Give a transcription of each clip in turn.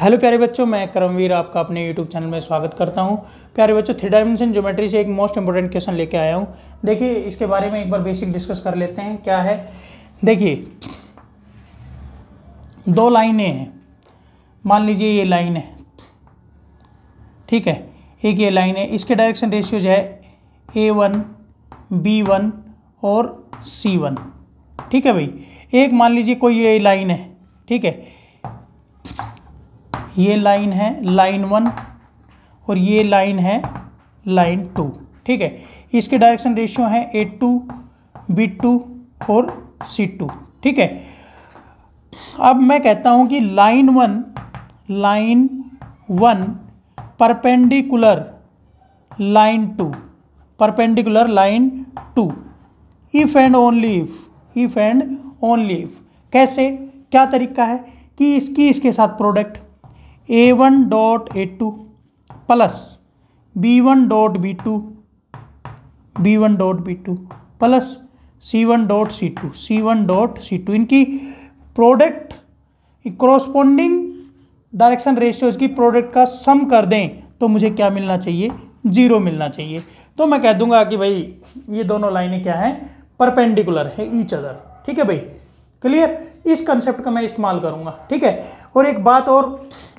hello प्यारे बच्चों मैं करमवीर आपका अपने यूट्यूब चैनल में स्वागत करता हूं प्यारे बच्चों थ्री डायमेंशन ज्योमेट्री से एक मोस्ट इंपॉर्टेंट क्वेश्चन लेके आया हूं देखिए इसके बारे में एक बार बेसिक डिस्कस कर लेते हैं क्या है देखिए दो लाइनें हैं मान लीजिए ये लाइन है ठीक है एक ये लाइन है इसके डायरेक्शन रेशियोज है ए वन बी वन और सी वन ठीक है भाई एक मान लीजिए कोई ये लाइन है ठीक है ये लाइन है लाइन वन और ये लाइन है लाइन टू ठीक है इसके डायरेक्शन रेशियो है ए टू बी टू और सी टू ठीक है अब मैं कहता हूँ कि line one line one perpendicular line two perpendicular line two if and only if if and only if कैसे क्या तरीका है कि इसकी इसके साथ product A one dot A two plus B one dot B two B one dot B two plus C one dot C two C one dot C two इनकी product corresponding direction ratio इसकी product का sum कर दें तो मुझे क्या मिलना चाहिए जीरो मिलना चाहिए तो मैं कह दूंगा कि भाई ये दोनों लाइनें क्या हैं परपेंडिकुलर है ईच अदर ठीक है भाई क्लियर इस कंसेप्ट का मैं इस्तेमाल करूंगा ठीक है और एक बात और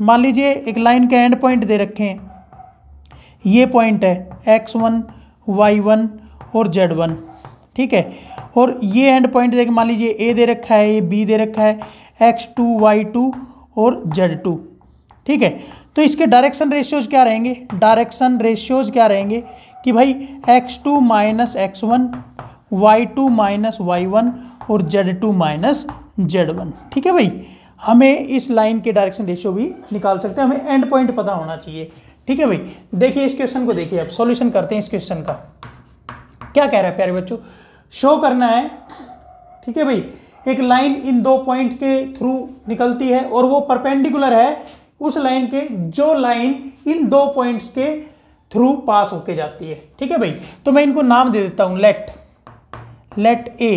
मान लीजिए एक लाइन के एंड पॉइंट दे रखे हैं ये पॉइंट है एक्स वन वाई वन और जेड वन ठीक है और ये एंड पॉइंट देख मान लीजिए ए दे रखा है ये बी दे रखा है एक्स टू वाई टू और जेड टू ठीक है तो इसके डायरेक्शन रेशियोज क्या रहेंगे डायरेक्शन रेशियोज क्या रहेंगे कि भाई X two minus X one Y two minus Y one और Z two minus Z one ठीक है भाई हमें इस लाइन के डायरेक्शन रेशियो भी निकाल सकते हैं हमें एंड पॉइंट पता होना चाहिए ठीक है भाई देखिए इस क्वेश्चन को देखिए अब सॉल्यूशन करते हैं इस क्वेश्चन का क्या कह रहा है प्यारे बच्चों शो करना है ठीक है भाई एक लाइन इन दो पॉइंट के थ्रू निकलती है और वो परपेंडिकुलर है उस लाइन के जो लाइन इन दो पॉइंट के थ्रू पास होके जाती है ठीक है भाई तो मैं इनको नाम दे देता हूं let let A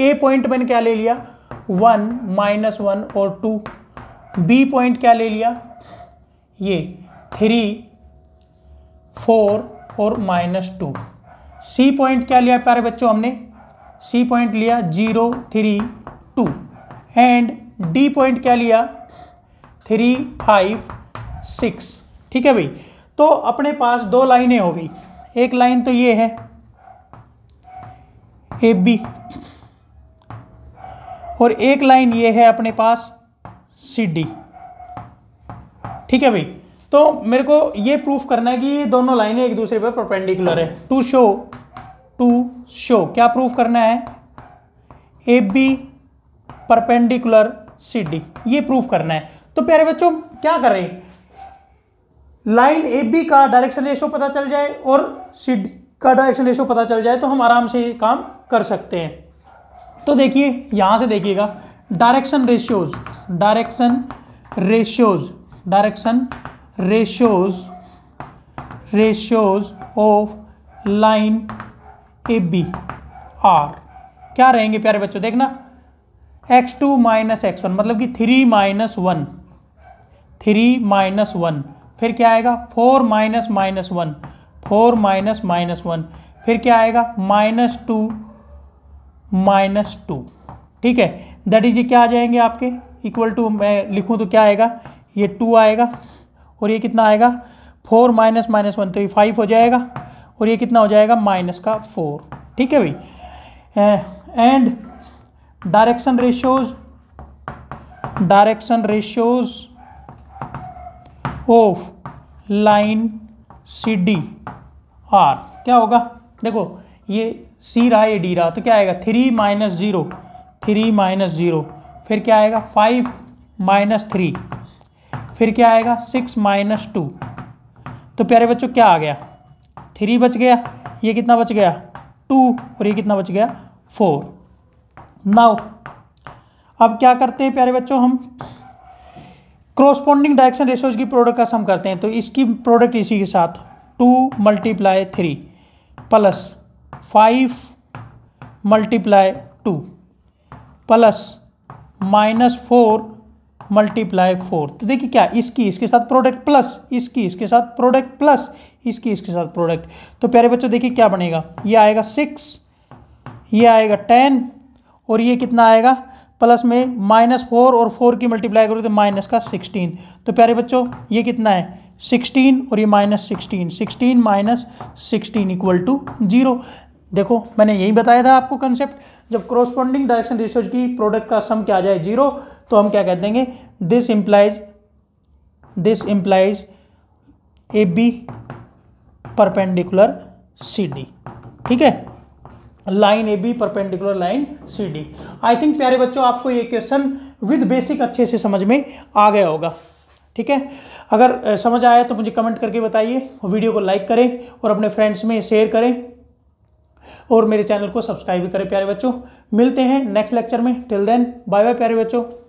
A point मैंने क्या ले लिया वन माइनस वन और टू बी पॉइंट क्या ले लिया ये थ्री फोर और माइनस टू सी पॉइंट क्या लिया प्यारे बच्चों हमने सी पॉइंट लिया zero three two and D point क्या लिया थ्री फाइव सिक्स ठीक है भाई तो अपने पास दो लाइनें हो गई एक लाइन तो ये है ए बी और एक लाइन ये है अपने पास सी डी ठीक है भाई तो मेरे को ये प्रूफ करना है कि ये दोनों लाइनें एक दूसरे पर परपेंडिकुलर है टू शो टू शो क्या प्रूफ करना है A B perpendicular C D ये प्रूफ करना है तो प्यारे बच्चों क्या करें लाइन ए बी का डायरेक्शन रेशो पता चल जाए और सी का डायरेक्शन रेशो पता चल जाए तो हम आराम से काम कर सकते हैं तो देखिए यहाँ से देखिएगा direction ratios direction ratios direction ratios ratios of line A B are क्या रहेंगे प्यारे बच्चों देखना X two minus X one मतलब कि three minus one three minus one फिर क्या आएगा four minus minus one four minus minus one फिर क्या आएगा माइनस टू माइनस टू ठीक है दैट इज ये क्या आ जाएंगे आपके इक्वल टू मैं लिखूं तो क्या आएगा ये टू आएगा और ये कितना आएगा फोर माइनस माइनस वन तो ये फाइव हो जाएगा और ये कितना हो जाएगा माइनस का फोर ठीक है भाई and direction ratios direction ratios of line C D are क्या होगा देखो ये सी रहा ये डी रहा तो क्या आएगा three minus zero three minus zero फिर क्या आएगा फाइव माइनस थ्री फिर क्या आएगा सिक्स माइनस टू तो प्यारे बच्चों क्या आ गया थ्री बच गया ये कितना बच गया टू और ये कितना बच गया फोर नाउ अब क्या करते हैं प्यारे बच्चों हम क्रोस्पॉन्डिंग डायरेक्शन रेशोज की प्रोडक्ट का सम करते हैं तो इसकी प्रोडक्ट इसी के साथ two multiply three plus five multiply two plus minus four multiply four तो देखिए क्या इसकी इसके साथ प्रोडक्ट प्लस इसकी इसके साथ प्रोडक्ट प्लस इसकी इसके साथ प्रोडक्ट तो प्यारे बच्चों देखिए क्या बनेगा ये आएगा सिक्स ये आएगा टेन और ये कितना आएगा प्लस में माइनस फोर और फोर की मल्टीप्लाई करोगे तो माइनस का सिक्सटीन तो प्यारे बच्चों ये कितना है सिक्सटीन और ये minus sixteen sixteen minus sixteen equal to zero देखो मैंने यही बताया था आपको कंसेप्ट जब क्रोस्पॉन्डिंग डायरेक्शन रेशियोज की प्रोडक्ट का सम क्या जाए जीरो तो हम क्या कह देंगे this implies this implies A B perpendicular C D ठीक है line A B perpendicular line C D I think प्यारे बच्चों आपको ये क्वेश्चन विद बेसिक अच्छे से समझ में आ गया होगा ठीक है अगर समझ आया तो मुझे कमेंट करके बताइए वीडियो को लाइक करें और अपने फ्रेंड्स में शेयर करें और मेरे चैनल को सब्सक्राइब भी करें प्यारे बच्चों मिलते हैं नेक्स्ट लेक्चर में टिल देन बाय बाय प्यारे बच्चों